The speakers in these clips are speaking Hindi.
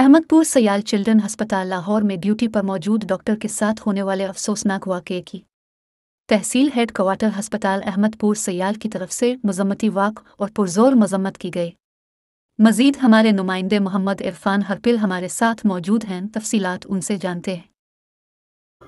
अहमदपुर सयाल चिल्ड्रन अस्पताल लाहौर में ड्यूटी पर मौजूद डॉक्टर के साथ होने वाले अफसोसनाक वाक़े की तहसील हेड क्वार्टर हस्पताल अहमदपुर सयाल की तरफ से मजम्मती वाक और पुरजोर मजम्मत की गई मजीद हमारे नुमाइंदे मोहम्मद इरफान हरपिल हमारे साथ मौजूद हैं तफसीलात उनसे जानते हैं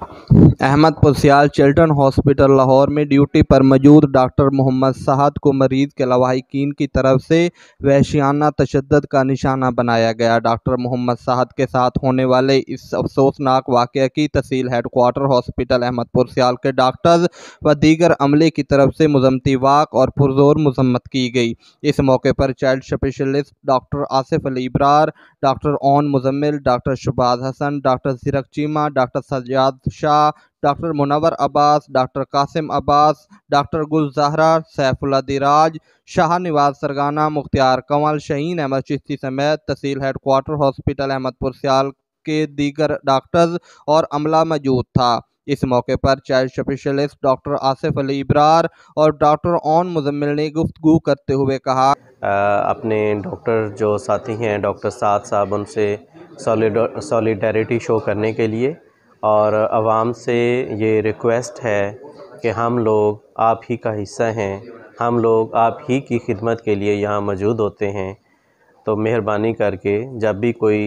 अहमद पुसियाल चिल्ड्रन हॉस्पिटल लाहौर में ड्यूटी पर मौजूद डॉक्टर मोहम्मद साहद को मरीज के लवाहिकीन की तरफ से वहशियाना तशद का निशाना बनाया गया डॉक्टर मोहम्मद साहद के साथ होने वाले इस अफसोसनाक वाक़े की तहसील हेडकोार्टर हॉस्पिटल अहमदपुर सियाल के डॉक्टर्स व दीगर अमले की तरफ से मजमती वाक और पुरजोर मजम्मत की गई इस मौके पर child specialist doctor Asif Ali Ibrar doctor Aun Muzammil doctor Shahbaz Hassan doctor Zeerak Cheema doctor Sajjad Shah doctor Munawar Abbas doctor Qasim Abbas doctor Gulzahra Zahra Saifullah Diraj Shah Nawaz Sargana Mukhtiar Kanwal Shaheen Ahmed Chishti समेत तहसील हेडकोार्टर हॉस्पिटल अहमदपुर सियाल के दीगर डॉक्टर्स और अमला मौजूद था इस मौके पर child specialist doctor Asif Ali Ibrar और डॉक्टर ओन मुजम्मिल ने गुफ्तु करते हुए कहा आ, अपने डॉक्टर जो साथी हैं डॉक्टर साद साहब उनसे सॉलिडरिटी शो करने के लिए और आवाम से ये रिक्वेस्ट है कि हम लोग आप ही का हिस्सा हैं हम लोग आप ही की खिदमत के लिए यहाँ मौजूद होते हैं तो मेहरबानी करके जब भी कोई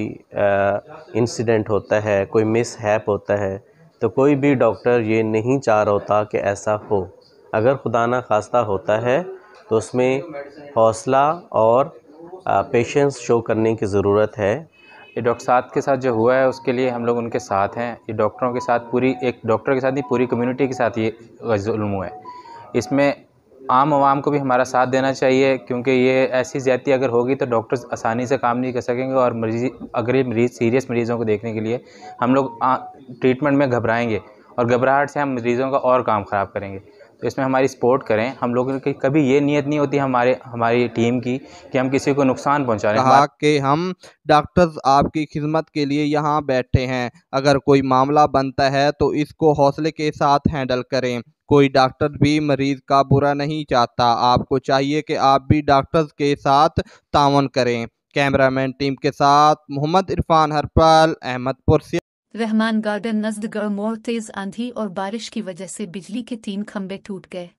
इंसिडेंट होता है कोई मिस हैप होता है तो कोई भी डॉक्टर ये नहीं चाह रहा होता कि ऐसा हो अगर खुदा ना खास्ता होता है तो उसमें हौसला और पेशेंस शो करने की ज़रूरत है ये डॉक्टर साथ के साथ जो हुआ है उसके लिए हम लोग उनके साथ हैं ये डॉक्टरों के साथ पूरी एक डॉक्टर के साथ नहीं पूरी कम्युनिटी के साथ ये जुल्म हुआ है इसमें आम आवाम को भी हमारा साथ देना चाहिए क्योंकि ये ऐसी ज्यादा अगर होगी तो डॉक्टर्स आसानी से काम नहीं कर सकेंगे और मरीज अगर मरीज़ सीरियस मरीज़ों को देखने के लिए हम लोग ट्रीटमेंट में घबराएँगे और घबराहट से हम मरीज़ों का और काम ख़राब करेंगे तो इसमें हमारी सपोर्ट करें हम लोगों की कभी ये नीयत नहीं होती हमारे हमारी टीम की कि हम किसी को नुकसान पहुँचा रहे हैं कि हम डॉक्टर्स आपकी खिदमत के लिए यहाँ बैठे हैं अगर कोई मामला बनता है तो इसको हौसले के साथ हैंडल करें कोई डॉक्टर भी मरीज़ का बुरा नहीं चाहता आपको चाहिए कि आप भी डॉक्टर्स के साथ तावन करें कैमरामैन टीम के साथ मोहम्मद इरफान हरपाल अहमदपुर से रहमान गार्डन नजदगढ़ मोड़ तेज आंधी और बारिश की वजह से बिजली के तीन खंबे टूट गए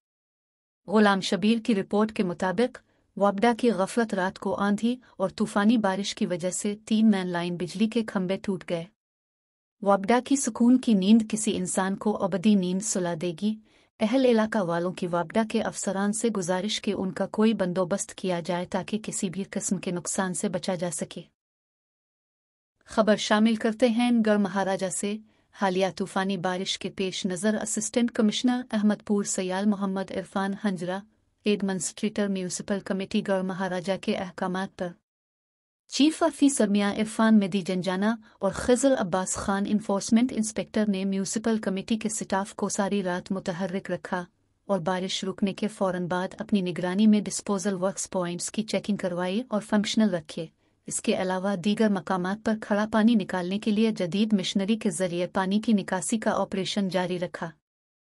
गुलाम शबीर की रिपोर्ट के मुताबिक वापडा की गफलत रात को आंधी और तूफानी बारिश की वजह से तीन मैन लाइन बिजली के खंबे टूट गए वापडा की सुकून की नींद किसी इंसान को अबदी नींद सुला देगी अहल इलाका वालों की वापडा के अफसरान से गुजारिश के उनका कोई बंदोबस्त किया जाए ताकि किसी भी किस्म के नुकसान से बचा जा सके खबर शामिल करते हैं नगर महाराजा से हालिया तूफानी बारिश के पेश नज़र assistant commissioner Ahmedpur Sial Mohammad Irfan Hanjra administrator municipal committee Garh Maharaja के अहकाम पर चीफ ऑफिसर मियाँ इरफान मेदी जंजाना और खजल अब्बास खान इन्फोर्समेंट इंस्पेक्टर ने म्यूनसिपल कमेटी के स्टाफ को सारी रात मुतहरक रखा और बारिश रुकने के फौरन बाद अपनी निगरानी में डिस्पोजल वर्क्स पॉइंट्स की चेकिंग करवाई और फंक्शनल रखे इसके अलावा दीगर मकाम पर खड़ा पानी निकालने के लिए जदीद मिशनरी के जरिए पानी की निकासी का ऑपरेशन जारी रखा